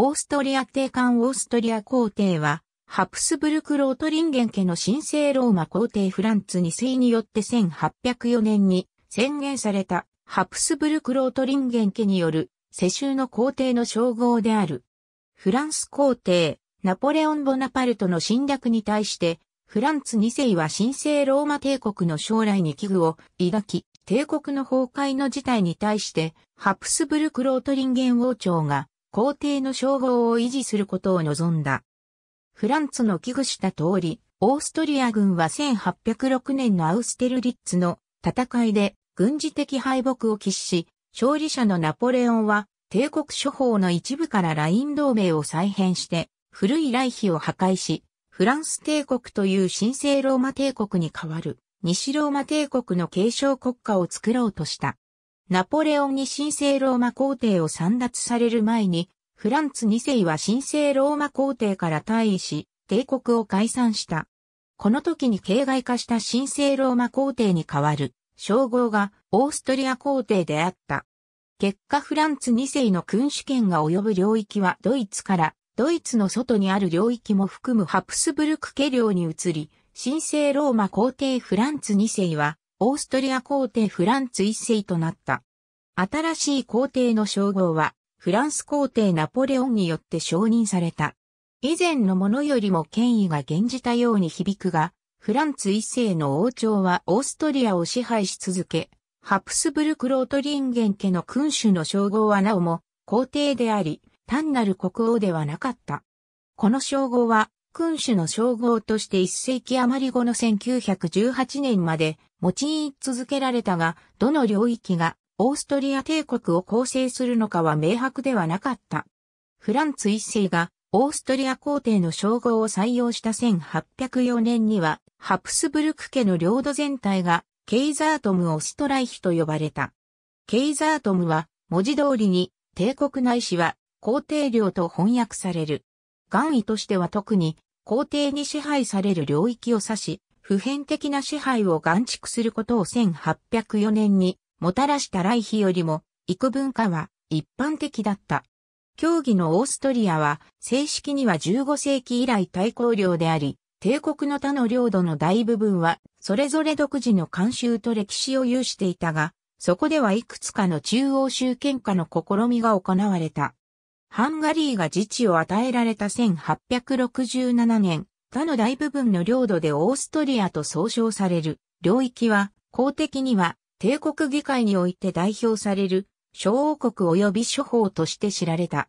オーストリア帝冠オーストリア皇帝は、ハプスブルク・ロートリンゲン家の神聖ローマ皇帝フランツ2世によって1804年に宣言されたハプスブルク・ロートリンゲン家による世襲の皇帝の称号である。フランス皇帝、ナポレオン・ボナパルトの侵略に対して、フランツ2世は神聖ローマ帝国の将来に危惧を抱き、帝国の崩壊の事態に対して、ハプスブルク・ロートリンゲン王朝が皇帝の称号を維持することを望んだ。フランツの危惧した通り、オーストリア軍は1806年のアウステルリッツの戦いで軍事的敗北を喫し、勝利者のナポレオンは帝国諸法の一部からライン同盟を再編して古い来費を破壊し、フランス帝国という神聖ローマ帝国に代わる西ローマ帝国の継承国家を作ろうとした。ナポレオンに神聖ローマ皇帝を散奪される前に、フランツ2世は神聖ローマ皇帝から退位し、帝国を解散した。この時に形外化した神聖ローマ皇帝に代わる、称号がオーストリア皇帝であった。結果フランツ2世の君主権が及ぶ領域はドイツから、ドイツの外にある領域も含むハプスブルク家領に移り、神聖ローマ皇帝フランツ2世は、オーストリア皇帝フランツ一世となった。新しい皇帝の称号は、フランス皇帝ナポレオンによって承認された。以前のものよりも権威が現じたように響くが、フランツ一世の王朝はオーストリアを支配し続け、ハプスブルク・ロートリンゲン家の君主の称号はなおも皇帝であり、単なる国王ではなかった。この称号は君主の称号として一世紀余り後の1918年まで用い続けられたが、どの領域がオーストリア帝国を構成するのかは明白ではなかった。フランツ一世がオーストリア皇帝の称号を採用した1804年には、ハプスブルク家の領土全体がケイザートム・オストライヒと呼ばれた。ケイザートムは文字通りに帝国内史は皇帝領と翻訳される。元位としては特に皇帝に支配される領域を指し、普遍的な支配を岩蓄することを1804年にもたらした来費よりも、幾分化は一般的だった。協議のオーストリアは正式には15世紀以来対抗領であり、帝国の他の領土の大部分はそれぞれ独自の慣習と歴史を有していたが、そこではいくつかの中央集権化の試みが行われた。ハンガリーが自治を与えられた1867年、他の大部分の領土でオーストリアと総称される領域は、公的には帝国議会において代表される小王国及び諸法として知られた。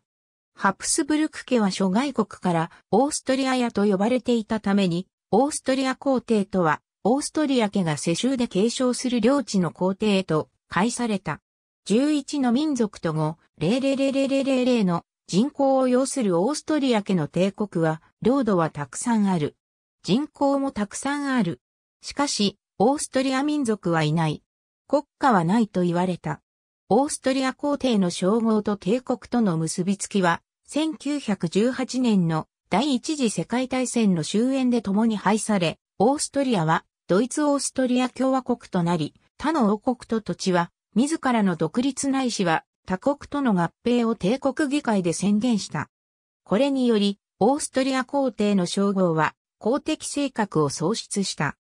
ハプスブルク家は諸外国からオーストリア屋と呼ばれていたために、オーストリア皇帝とは、オーストリア家が世襲で継承する領地の皇帝へと、返された。11の民族と語、0レ0 0 0 0 0の人口を要するオーストリア家の帝国は、領土はたくさんある。人口もたくさんある。しかし、オーストリア民族はいない。国家はないと言われた。オーストリア皇帝の称号と帝国との結びつきは、1918年の第一次世界大戦の終焉で共に廃され、オーストリアはドイツオーストリア共和国となり、他の王国と土地は、自らの独立ないしは他国との合併を帝国議会で宣言した。これにより、オーストリア皇帝の称号は公的性格を喪失した。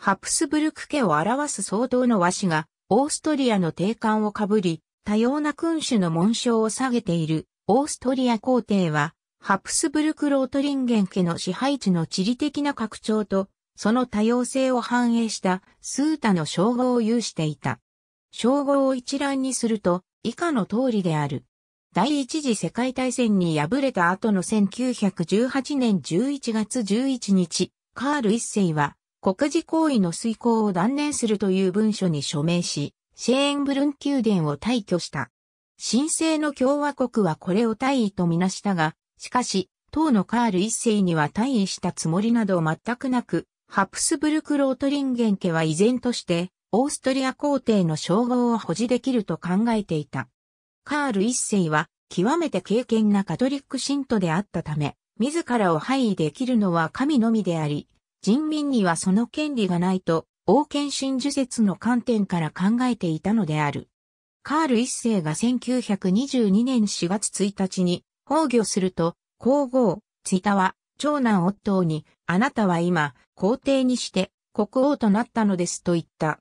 ハプスブルク家を表す相当の和紙が、オーストリアの定冠を被り、多様な君主の紋章を下げている、オーストリア皇帝は、ハプスブルク・ロートリンゲン家の支配地の地理的な拡張と、その多様性を反映したスータの称号を有していた。称号を一覧にすると、以下の通りである。第一次世界大戦に敗れた後の1918年11月11日、カール一世は国事行為の遂行を断念するという文書に署名し、シェーンブルン宮殿を退去した。神聖の共和国はこれを大位とみなしたが、しかし、当のカール一世には大位したつもりなど全くなく、ハプスブルク・ロートリンゲン家は依然として、オーストリア皇帝の称号を保持できると考えていた。カール一世は極めて敬虔なカトリック信徒であったため、自らを廃位できるのは神のみであり、人民にはその権利がないと、王権真珠説の観点から考えていたのである。カール一世が1922年4月1日に崩御すると、皇后、ツタは、長男夫に、あなたは今、皇帝にして、国王となったのですと言った。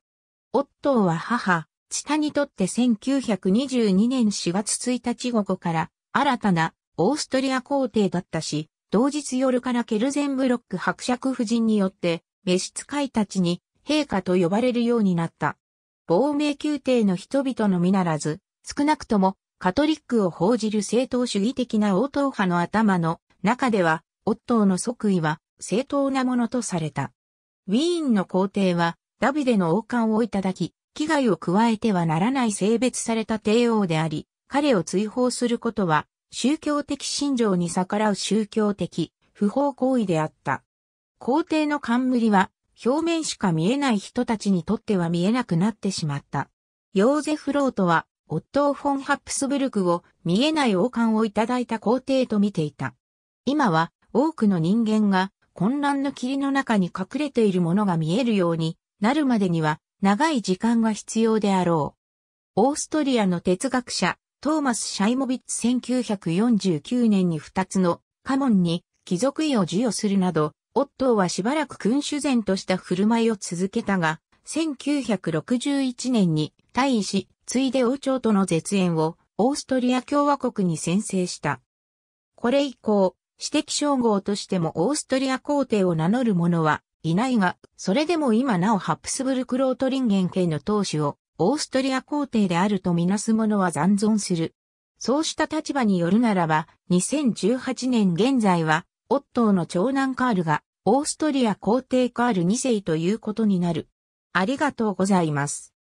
オットーは母、チタにとって1922年4月1日午後から新たなオーストリア皇帝だったし、同日夜からケルゼンブロック伯爵夫人によって、召使いたちに陛下と呼ばれるようになった。亡命宮廷の人々のみならず、少なくともカトリックを報じる正当主義的な応答派の頭の中では、オットーの即位は正当なものとされた。ウィーンの皇帝はダビデの王冠をいただき、危害を加えてはならない性別された帝王であり、彼を追放することは、宗教的信条に逆らう宗教的、不法行為であった。皇帝の冠は、表面しか見えない人たちにとっては見えなくなってしまった。ヨーゼフ・ロートは、オットー・フォン・ハプスブルクを見えない王冠をいただいた皇帝と見ていた。今は、多くの人間が混乱の霧の中に隠れているものが見えるようになるまでには長い時間が必要であろう。オーストリアの哲学者、トーマス・シャイモビッツ1949年に2つの家紋に貴族位を授与するなど、オットーはしばらく君主前とした振る舞いを続けたが、1961年に退位し、ついで王朝との絶縁をオーストリア共和国に宣誓した。これ以降、私的称号としてもオーストリア皇帝を名乗る者はいないが、それでも今なおハプスブルクロートリンゲン系の当主をオーストリア皇帝であるとみなす者は残存する。そうした立場によるならば、2018年現在は、オットーの長男カールが、オーストリア皇帝カール2世ということになる。ありがとうございます。